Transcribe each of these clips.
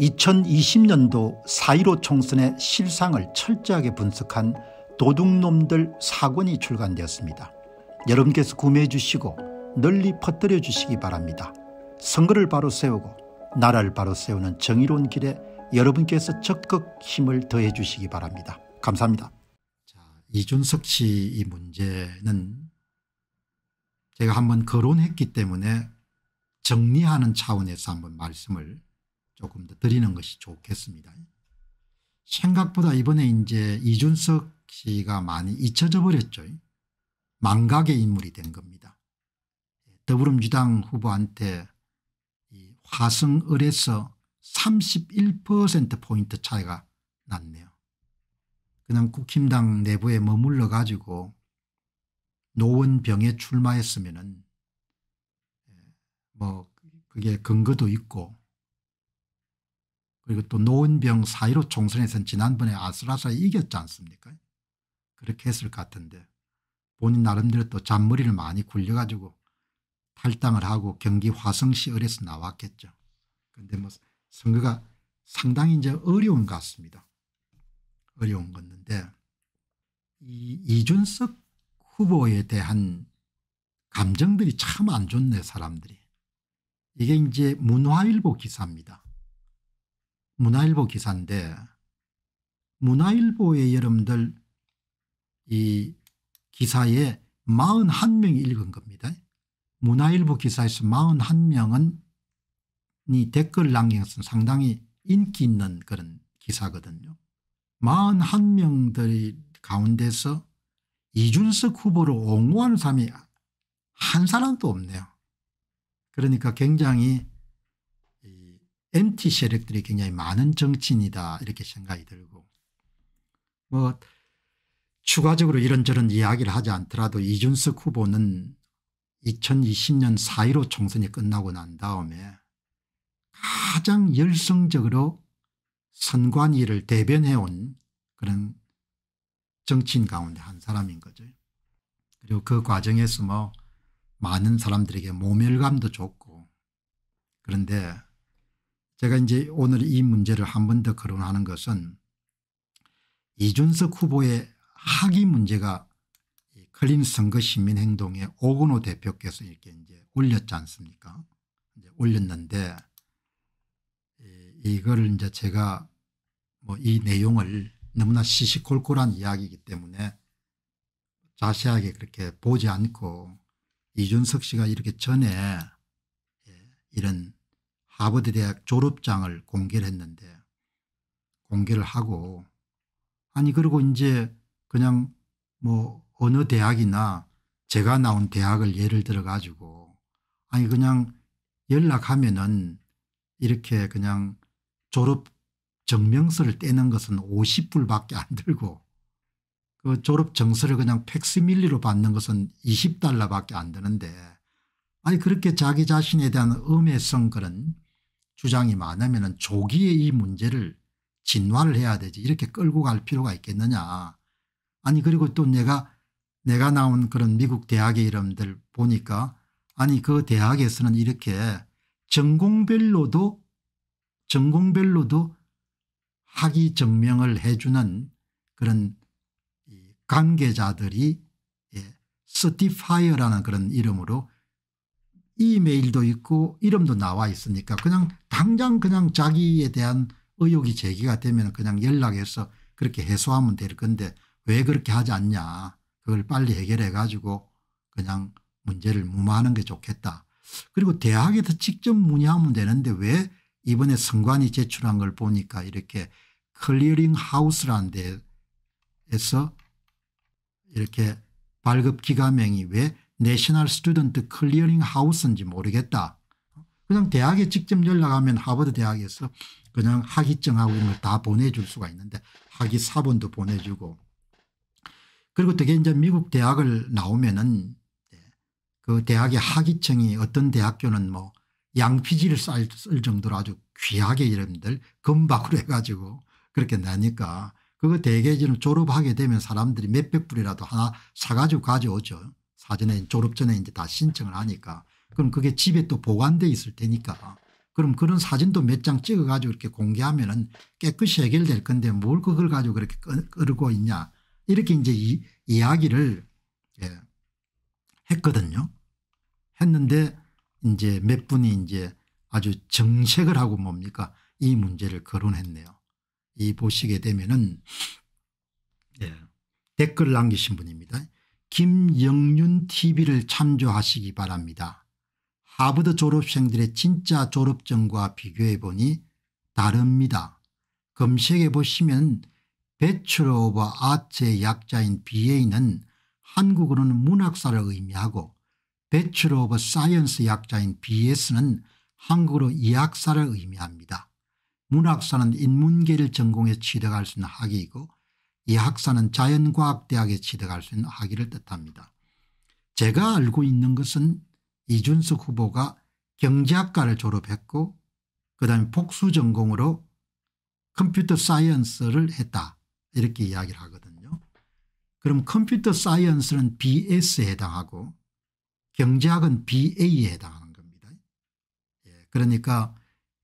2020년도 4.15 총선의 실상을 철저하게 분석한 도둑놈들 사권이 출간되었습니다. 여러분께서 구매해 주시고 널리 퍼뜨려 주시기 바랍니다. 선거를 바로 세우고 나라를 바로 세우는 정의로운 길에 여러분께서 적극 힘을 더해 주시기 바랍니다. 감사합니다. 자, 이준석 씨 이 문제는 제가 한번 거론했기 때문에 정리하는 차원에서 한번 말씀을 조금 더 드리는 것이 좋겠습니다. 생각보다 이번에 이제 이준석 씨가 많이 잊혀져 버렸죠. 망각의 인물이 된 겁니다. 더불어민주당 후보한테 화성을에서 31%포인트 차이가 났네요. 그는 국힘당 내부에 머물러 가지고 노원병에 출마했으면 예, 뭐 그게 근거도 있고 그리고 또 노은병 사이로 총선에선 지난번에 아슬아슬 이겼지 않습니까? 그렇게 했을 것 같은데 본인 나름대로 또 잔머리를 많이 굴려가지고 탈당을 하고 경기 화성시 을에서 나왔겠죠. 그런데 뭐 선거가 상당히 이제 어려운 것 같습니다. 어려운 건데 이 이준석 후보에 대한 감정들이 참 안 좋네 사람들이. 이게 이제 문화일보 기사입니다. 문화일보 기사인데 문화일보의 여러분들 이 기사에 41명이 읽은 겁니다. 문화일보 기사에서 41명은 이 댓글 남겨서 상당히 인기 있는 그런 기사거든요. 41명들 가운데서 이준석 후보를 옹호하는 사람이 한 사람도 없네요. 그러니까 굉장히 MT 세력들이 굉장히 많은 정치인이다 이렇게 생각이 들고 뭐 추가적으로 이런저런 이야기를 하지 않더라도 이준석 후보는 2020년 4.15 총선이 끝나고 난 다음에 가장 열성적으로 선관위를 대변해온 그런 정치인 가운데 한 사람인 거죠. 그리고 그 과정에서 뭐 많은 사람들에게 모멸감도 줬고 그런데 제가 이제 오늘 이 문제를 한 번 더 거론하는 것은 이준석 후보의 학위 문제가 클린 선거 시민행동에 오근호 대표께서 이렇게 이제 올렸지 않습니까 이제 올렸는데 이걸 이제 제가 뭐 이 내용을 너무나 시시콜콜한 이야기이기 때문에 자세하게 그렇게 보지 않고 이준석 씨가 이렇게 전에 예, 이런 하버드 대학 졸업장을 공개를 했는데 공개를 하고 아니 그리고 이제 그냥 뭐 어느 대학이나 제가 나온 대학을 예를 들어 가지고 아니 그냥 연락하면은 이렇게 그냥 졸업 증명서를 떼는 것은 50불밖에 안 들고 그 졸업 증서를 그냥 팩스밀리로 받는 것은 20달러밖에 안되는데 아니 그렇게 자기 자신에 대한 음해성 그런 주장이 많으면 조기에 이 문제를 진화를 해야 되지 이렇게 끌고 갈 필요가 있겠느냐. 아니 그리고 또 내가 내가 나온 그런 미국 대학의 이름들 보니까 아니 그 대학에서는 이렇게 전공별로도 전공별로도 학위 증명을 해주는 그런 관계자들이 예, 스티파이어라는 그런 이름으로 이메일도 있고 이름도 나와 있으니까 그냥 당장 그냥 자기에 대한 의혹이 제기가 되면 그냥 연락해서 그렇게 해소하면 될 건데 왜 그렇게 하지 않냐 그걸 빨리 해결해 가지고 그냥 문제를 무마하는 게 좋겠다. 그리고 대학에서 직접 문의하면 되는데 왜 이번에 선관위 제출한 걸 보니까 이렇게 클리어링 하우스라는 데에서 이렇게 발급 기가명이왜 내셔널 스튜던트 클리어링 하우스인지 모르겠다. 그냥 대학에 직접 연락하면 하버드 대학에서 그냥 학위증하고 이런 걸 다 보내줄 수가 있는데 학위 사본도 보내주고 그리고 되게 이제 미국 대학을 나오면은 네, 그 대학의 학위층이 어떤 대학교는 뭐 양피지를 쌀, 정도로 아주 귀하게 이름들 금박으로 해가지고 그렇게 나니까 그거 대개 네 지금 졸업하게 되면 사람들이 몇백 불이라도 하나 사가지고 가져오죠. 사전에 졸업 전에 이제 다 신청을 하니까 그럼 그게 집에 또 보관돼 있을 테니까 그럼 그런 사진도 몇 장 찍어 가지고 이렇게 공개하면 은 깨끗이 해결될 건데 뭘 그걸 가지고 그렇게 끌고 있냐 이렇게 이제 이 이야기를 예, 했거든요. 했는데 이제 몇 분이 이제 아주 정색을 하고 뭡니까 이 문제를 거론했네요. 이 보시게 되면은 예, 댓글 남기신 분입니다. 김영윤 tv를 참조하시기 바랍니다. 하버드 졸업생들의 진짜 졸업증과 비교해보니 다릅니다. 검색해보시면 배추러 오버 아트의 약자인 BA는 한국으로는 문학사를 의미하고 배추러 오버 사이언스 약자인 BS는 한국으로 이학사를 의미합니다. 문학사는 인문계를 전공해 취득할 수 있는 학위이고 이 학사는 자연과학대학에 취득할 수 있는 학위를 뜻합니다. 제가 알고 있는 것은 이준석 후보가 경제학과를 졸업했고 그다음에 복수 전공으로 컴퓨터 사이언스를 했다 이렇게 이야기를 하거든요. 그럼 컴퓨터 사이언스는 BS에 해당하고 경제학은 BA에 해당하는 겁니다. 예, 그러니까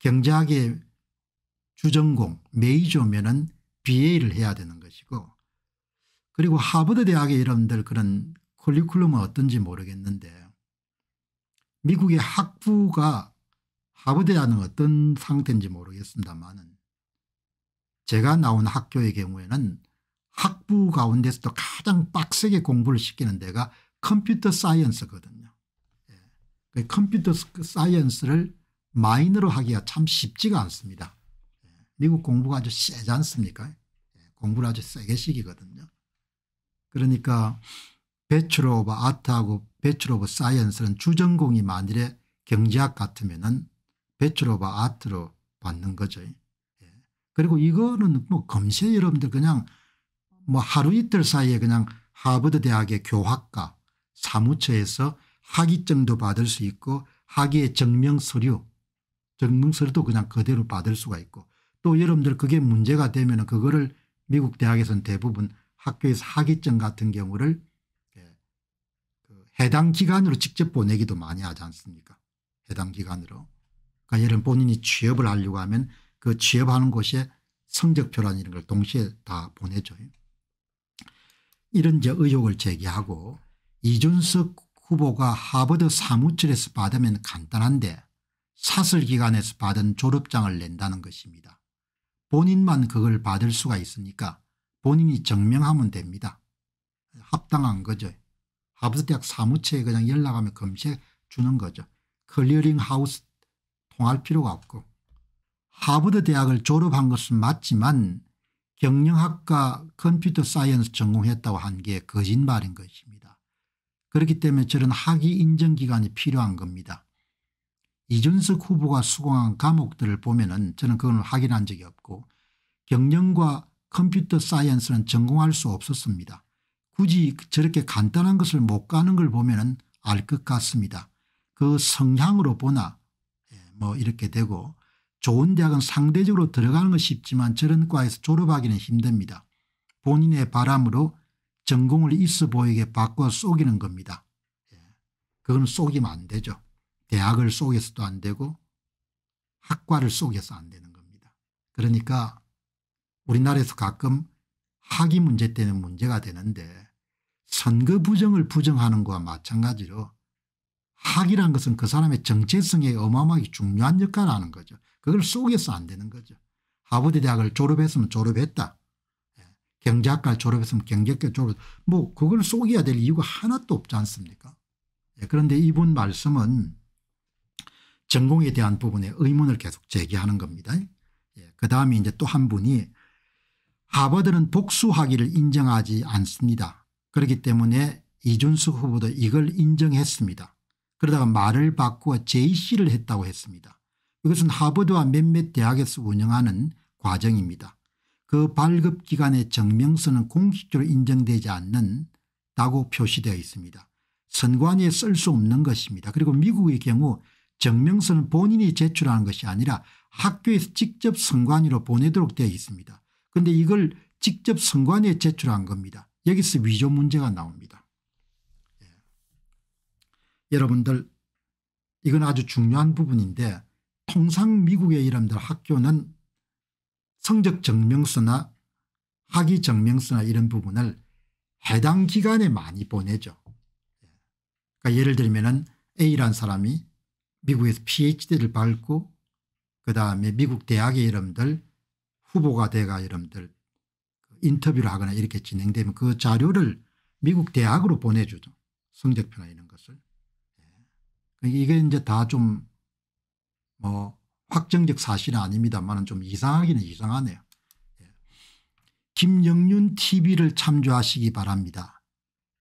경제학의 주전공 메이저면은 BA를 해야 되는 것이고 그리고 하버드 대학의 여러분들 그런 컬리큘럼은 어떤지 모르겠는데 미국의 학부가 하버드 대학은 어떤 상태인지 모르겠습니다만은 제가 나온 학교의 경우에는 학부 가운데서도 가장 빡세게 공부를 시키는 데가 컴퓨터 사이언스거든요. 예. 그 컴퓨터 그 사이언스를 마이너로 하기가 참 쉽지가 않습니다. 예. 미국 공부가 아주 세지 않습니까 공부를 아주 세게 시키거든요. 그러니까 배추 오브 아트하고 배추 오브 사이언스는 주전공이 만일에 경제학 같으면 은배추 오브 아트로 받는 거죠. 예. 그리고 이거는 뭐 검시에 여러분들 그냥 뭐 하루 이틀 사이에 그냥 하버드 대학의 교학과 사무처에서 학위증도 받을 수 있고 학위의 증명 서류 증명 서류도 그냥 그대로 받을 수가 있고 또 여러분들 그게 문제가 되면 그거를 미국 대학에서는 대부분 학교에서학위증 같은 경우를 예, 그 해당 기관으로 직접 보내기도 많이 하지 않습니까 해당 기관으로. 그러니까 예를 본인이 취업을 하려고 하면 그 취업하는 곳에 성적표란 이런 걸 동시에 다 보내죠. 이런 이제 의혹을 제기하고 이준석 후보가 하버드 사무실에서 받으면 간단한데 사설기관에서 받은 졸업장을 낸다는 것입니다. 본인만 그걸 받을 수가 있으니까 본인이 증명하면 됩니다. 합당한 거죠. 하버드대학 사무처에 그냥 연락하면 검색 주는 거죠. 클리어링 하우스 통할 필요가 없고 하버드 대학을 졸업한 것은 맞지만 경영학과 컴퓨터 사이언스 전공했다고 한 게 거짓말인 것입니다. 그렇기 때문에 저런 학위 인정기간이 필요한 겁니다. 이준석 후보가 수공한 과목들을 보면은 저는 그걸 확인한 적이 없고 경영과 컴퓨터 사이언스는 전공할 수 없었습니다. 굳이 저렇게 간단한 것을 못 가는 걸 보면은 알 것 같습니다. 그 성향으로 보나 예, 뭐 이렇게 되고 좋은 대학은 상대적으로 들어가는 것이 쉽지만 저런 과에서 졸업하기는 힘듭니다. 본인의 바람으로 전공을 있어 보이게 바꿔 속이는 겁니다. 예, 그건 속이면 안 되죠. 대학을 속여서도 안 되고 학과를 속여서 안 되는 겁니다. 그러니까 우리나라에서 가끔 학위 문제 때는 문제가 되는데 선거 부정을 부정하는 것과 마찬가지로 학이란 것은 그 사람의 정체성에 어마어마하게 중요한 역할을 하는 거죠. 그걸 속여서 안 되는 거죠. 하버드 대학을 졸업했으면 졸업했다. 예. 경제학과를 졸업했으면 경제학과 졸업. 뭐 그걸 속여야 될 이유가 하나도 없지 않습니까? 예. 그런데 이분 말씀은 전공에 대한 부분에 의문을 계속 제기하는 겁니다. 예. 그 다음에 이제 또 한 분이 하버드는 복수하기를 인정하지 않습니다. 그렇기 때문에 이준석 후보도 이걸 인정했습니다. 그러다가 말을 바꾸어 JC를 했다고 했습니다. 이것은 하버드와 몇몇 대학에서 운영하는 과정입니다. 그 발급 기간의 증명서는 공식적으로 인정되지 않는다고 표시되어 있습니다. 선관위에 쓸 수 없는 것입니다. 그리고 미국의 경우 증명서는 본인이 제출하는 것이 아니라 학교에서 직접 선관위로 보내도록 되어 있습니다. 그런데 이걸 직접 선관위에 제출한 겁니다. 여기서 위조 문제가 나옵니다. 예. 여러분들 이건 아주 중요한 부분인데 통상 미국의 이름들 학교는 성적 증명서나 학위 증명서나 이런 부분을 해당 기간에 많이 보내죠. 예. 그러니까 예를 들면 A라는 사람이 미국에서 phd를 밟고 그다음에 미국 대학의 이름들 후보가 돼가 이름들 그 인터뷰를 하거나 이렇게 진행되면 그 자료를 미국 대학으로 보내주죠. 성적표나 이런 것을. 예. 그러니까 이게 이제 다 좀 뭐 확정적 사실은 아닙니다만 좀 이상하기는 이상하네요. 예. 김영윤 tv를 참조하시기 바랍니다.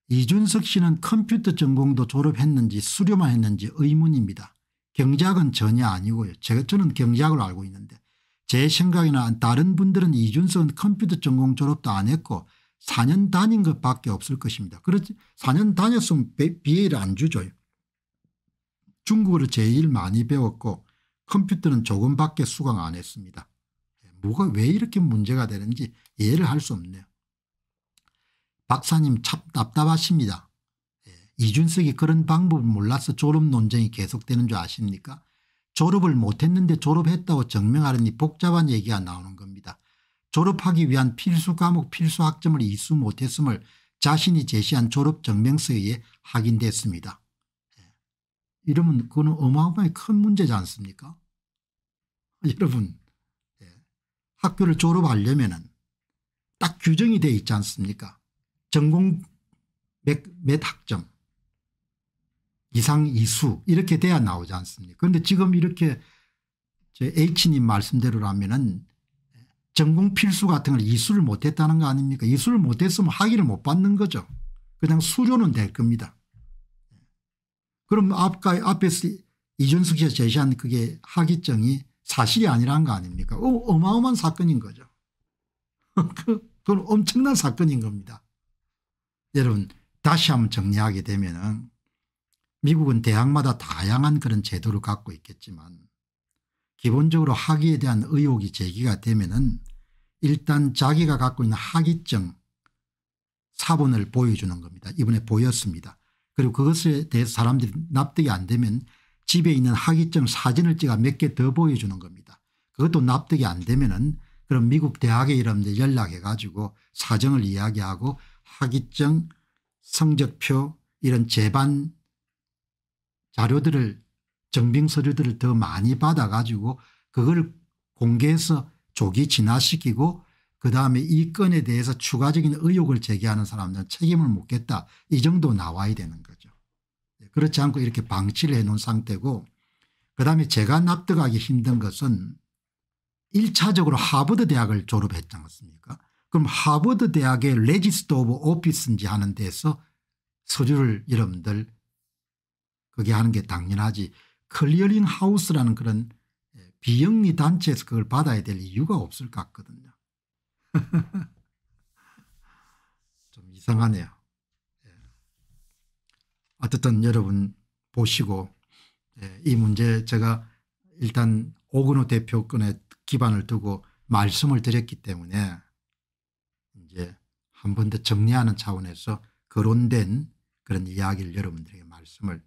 이준석 씨는 컴퓨터 전공도 졸업했는지 수료만 했는지 의문입니다. 경제학은 전혀 아니고요. 제가 저는 경제학을 알고 있는데 제 생각이나 다른 분들은 이준석은 컴퓨터 전공 졸업도 안 했고 4년 다닌 것밖에 없을 것입니다. 그렇지 4년 다녔으면 BA를 안 주죠. 중국어를 제일 많이 배웠고 컴퓨터는 조금밖에 수강 안 했습니다. 뭐가 왜 이렇게 문제가 되는지 이해를 할 수 없네요. 박사님 참 답답하십니다. 이준석이 그런 방법을 몰라서 졸업 논쟁이 계속되는 줄 아십니까 졸업을 못했는데 졸업했다고 증명하려니 복잡한 얘기가 나오는 겁니다. 졸업하기 위한 필수 과목 필수 학점을 이수 못했음을 자신이 제시한 졸업 증명서에 의해 확인됐습니다. 이러면 예. 그거 어마어마히 큰 문제지 않습니까 여러분 예. 학교를 졸업하려면 딱 규정이 돼 있지 않습니까 전공 몇, 몇 학점 이상 이수 이렇게 돼야 나오지 않습니까 그런데 지금 이렇게 H님 말씀대로라면 은 전공 필수 같은 걸 이수를 못했다는 거 아닙니까 이수를 못했으면 학위를 못 받는 거죠 그냥 수료는 될 겁니다 그럼 앞가, 앞에서 이준석 씨가 제시한 그게 학위증이 사실이 아니라는 거 아닙니까 어, 마어마한 사건인 거죠 그, 그건 엄청난 사건인 겁니다 여러분 다시 한번 정리하게 되면 은 미국은 대학마다 다양한 그런 제도를 갖고 있겠지만 기본적으로 학위에 대한 의혹이 제기가 되면 은 일단 자기가 갖고 있는 학위증 사본을 보여주는 겁니다. 이번에 보였습니다. 그리고 그것에 대해서 사람들이 납득이 안 되면 집에 있는 학위증 사진을 찍어 몇 개 더 보여주는 겁니다. 그것도 납득이 안 되면 은 그럼 미국 대학에 이런 데 연락해 가지고 사정을 이야기하고 학위증 성적표 이런 재반 자료들을 증빙 서류들을 더 많이 받아가지고 그걸 공개해서 조기 진화시키고 그다음에 이 건에 대해서 추가적인 의혹을 제기하는 사람들은 책임을 묻겠다 이 정도 나와야 되는 거죠. 예, 그렇지 않고 이렇게 방치를 해놓은 상태고 그다음에 제가 납득하기 힘든 것은 1차적으로 하버드 대학을 졸업했지 않습니까 그럼 하버드 대학의 레지스트 오브 오피스인지 하는 데서 서류를 여러분들 그게 하는 게 당연하지 클리어링 하우스라는 그런 예, 비영리 단체에서 그걸 받아야 될 이유가 없을 것 같거든요. 좀 이상하네요. 예. 어쨌든 여러분 보시고 예, 이 문제 제가 일단 오근호 대표권에 기반을 두고 말씀을 드렸기 때문에 이제 한 번 더 정리하는 차원에서 거론된 그런 이야기를 여러분들에게 말씀을